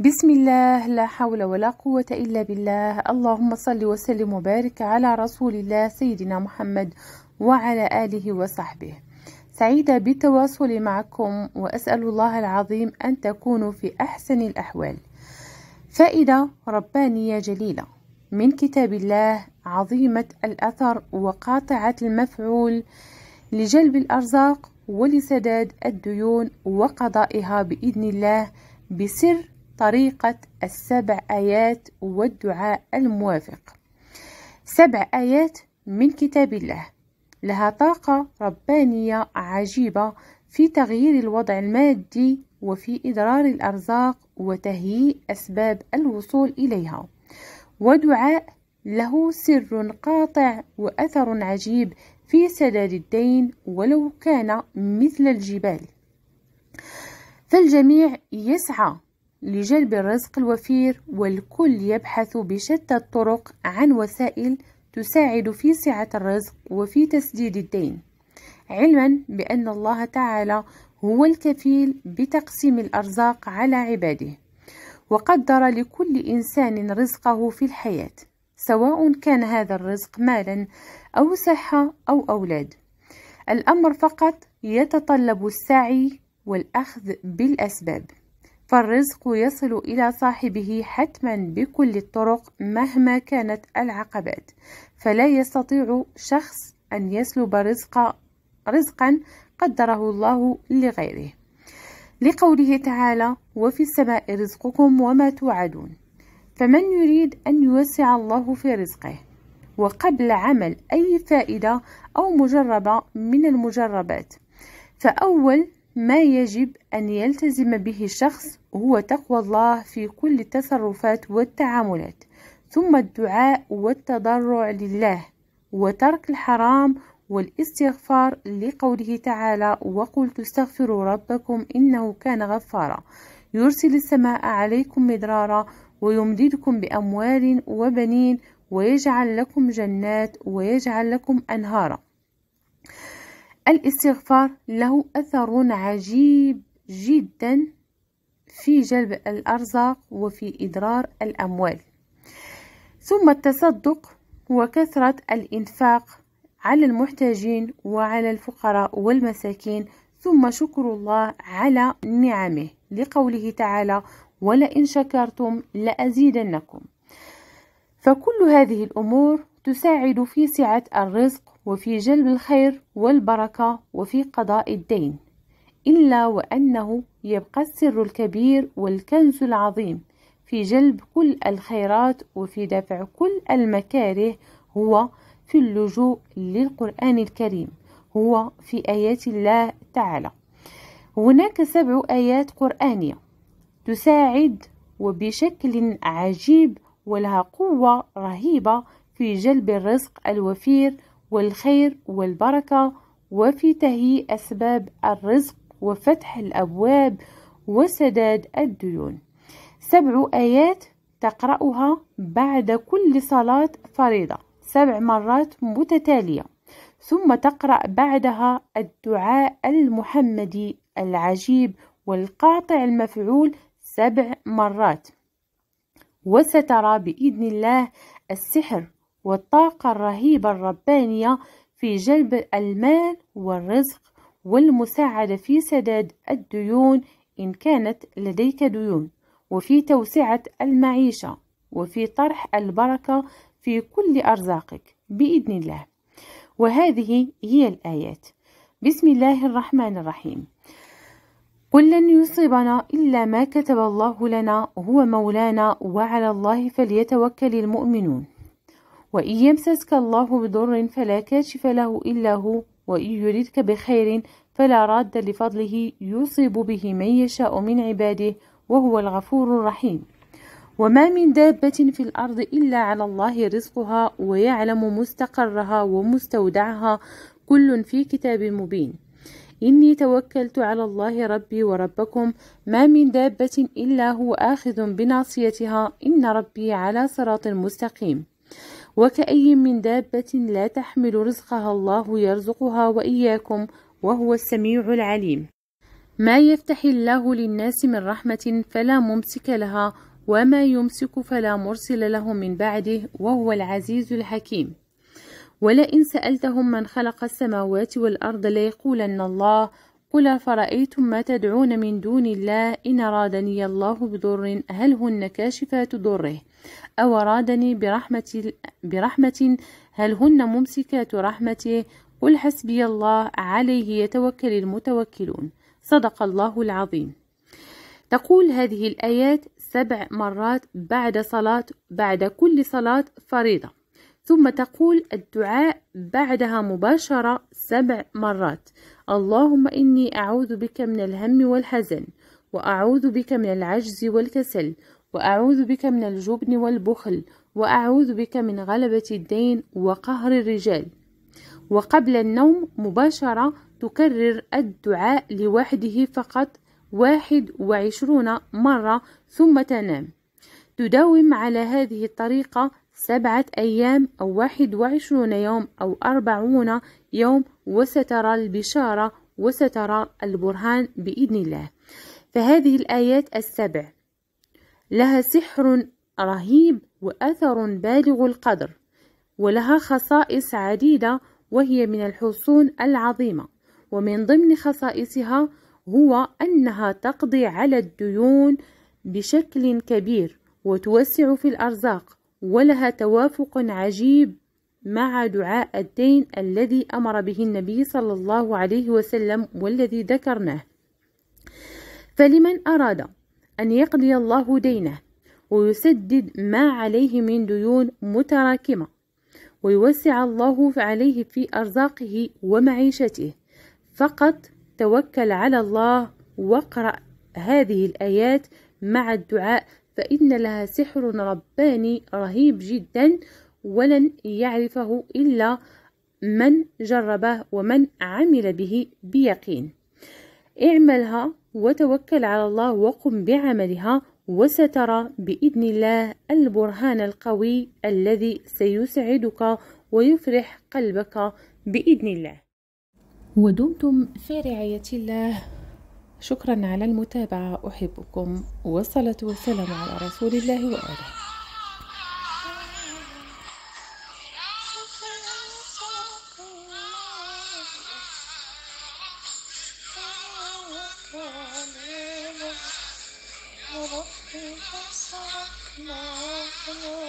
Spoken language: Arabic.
بسم الله لا حول ولا قوة إلا بالله اللهم صل وسلم وبارك على رسول الله سيدنا محمد وعلى آله وصحبه سعيدة بالتواصل معكم وأسأل الله العظيم أن تكونوا في أحسن الأحوال فائدة ربانية جليلة من كتاب الله عظيمة الأثر وقاطعة المفعول لجلب الأرزاق ولسداد الديون وقضائها بإذن الله بسر طريقة السبع آيات والدعاء الموافق سبع آيات من كتاب الله لها طاقة ربانية عجيبة في تغيير الوضع المادي وفي إدرار الأرزاق وتهيئ أسباب الوصول إليها ودعاء له سر قاطع وأثر عجيب في سداد الدين ولو كان مثل الجبال فالجميع يسعى لجلب الرزق الوفير والكل يبحث بشتى الطرق عن وسائل تساعد في سعة الرزق وفي تسديد الدين علما بأن الله تعالى هو الكفيل بتقسيم الأرزاق على عباده وقدر لكل إنسان رزقه في الحياة سواء كان هذا الرزق مالا أو صحة أو أولاد الأمر فقط يتطلب السعي والأخذ بالأسباب فالرزق يصل إلى صاحبه حتما بكل الطرق مهما كانت العقبات فلا يستطيع شخص أن يسلب رزق رزقا قدره الله لغيره لقوله تعالى وفي السماء رزقكم وما توعدون فمن يريد أن يوسع الله في رزقه وقبل عمل أي فائدة أو مجربة من المجربات فأول ما يجب أن يلتزم به الشخص هو تقوى الله في كل التصرفات والتعاملات ثم الدعاء والتضرع لله وترك الحرام والاستغفار لقوله تعالى وقلت استغفروا ربكم إنه كان غفارا يرسل السماء عليكم مدرارا ويمددكم بأموال وبنين ويجعل لكم جنات ويجعل لكم أنهارا الاستغفار له أثر عجيب جدا في جلب الأرزاق وفي إدرار الأموال ثم التصدق وكثرة الإنفاق على المحتاجين وعلى الفقراء والمساكين ثم شكر الله على نعمه لقوله تعالى ولئن شكرتم لأزيدنكم فكل هذه الأمور تساعد في سعة الرزق وفي جلب الخير والبركة وفي قضاء الدين إلا وأنه يبقى السر الكبير والكنز العظيم في جلب كل الخيرات وفي دفع كل المكاره هو في اللجوء للقرآن الكريم هو في آيات الله تعالى هناك سبع آيات قرآنية تساعد وبشكل عجيب ولها قوة رهيبة في جلب الرزق الوفير والخير والبركة وفي تهيئ أسباب الرزق وفتح الأبواب وسداد الديون سبع آيات تقرأها بعد كل صلاة فريضة سبع مرات متتالية ثم تقرأ بعدها الدعاء المحمدي العجيب والقاطع المفعول سبع مرات وسترى بإذن الله السحر والطاقة الرهيبة الربانية في جلب المال والرزق والمساعدة في سداد الديون إن كانت لديك ديون وفي توسعة المعيشة وفي طرح البركة في كل أرزاقك بإذن الله وهذه هي الآيات بسم الله الرحمن الرحيم قل لن يصيبنا إلا ما كتب الله لنا هو مولانا وعلى الله فليتوكل المؤمنون وإن يمسسك الله بضر فلا كاشف له إلا هو وإن يردك بخير فلا راد لفضله يصيب به من يشاء من عباده وهو الغفور الرحيم وما من دابة في الأرض إلا على الله رزقها ويعلم مستقرها ومستودعها كل في كتاب مبين إني توكلت على الله ربي وربكم ما من دابة إلا هو آخذ بناصيتها إن ربي على صراط مستقيم وكأي من دابة لا تحمل رزقها الله يرزقها وإياكم وهو السميع العليم ما يفتح الله للناس من رحمة فلا ممسك لها وما يمسك فلا مرسل له من بعده وهو العزيز الحكيم ولئن سألتهم من خلق السماوات والأرض ليقولن الله قل فرأيتم ما تدعون من دون الله إن أرادني الله بضر هل هن كاشفات ضره أو أرادني برحمة, برحمة هل هن ممسكات رحمته قل حسبي الله عليه يتوكل المتوكلون صدق الله العظيم تقول هذه الآيات سبع مرات بعد صلاة بعد كل صلاة فريضة ثم تقول الدعاء بعدها مباشرة سبع مرات اللهم إني أعوذ بك من الهم والحزن وأعوذ بك من العجز والكسل وأعوذ بك من الجبن والبخل وأعوذ بك من غلبة الدين وقهر الرجال وقبل النوم مباشرة تكرر الدعاء لوحده فقط واحد وعشرون مرة ثم تنام تداوم على هذه الطريقة سبعة أيام أو واحد وعشرون يوم أو أربعون يوم وسترى البشارة وسترى البرهان بإذن الله فهذه الآيات السبع لها سحر رهيب وأثر بالغ القدر ولها خصائص عديدة وهي من الحصون العظيمة ومن ضمن خصائصها هو أنها تقضي على الديون بشكل كبير وتوسع في الأرزاق ولها توافق عجيب مع دعاء الدين الذي أمر به النبي صلى الله عليه وسلم والذي ذكرناه فلمن أراد أن يقضي الله دينه ويسدد ما عليه من ديون متراكمة ويوسع الله عليه في أرزاقه ومعيشته فقط توكل على الله واقرأ هذه الآيات مع الدعاء فإن لها سحر رباني رهيب جدا ولن يعرفه إلا من جربه ومن عمل به بيقين اعملها وتوكل على الله وقم بعملها وسترى بإذن الله البرهان القوي الذي سيسعدك ويفرح قلبك بإذن الله ودمتم في رعاية الله شكرا على المتابعة أحبكم والصلاة والسلام على رسول الله وآله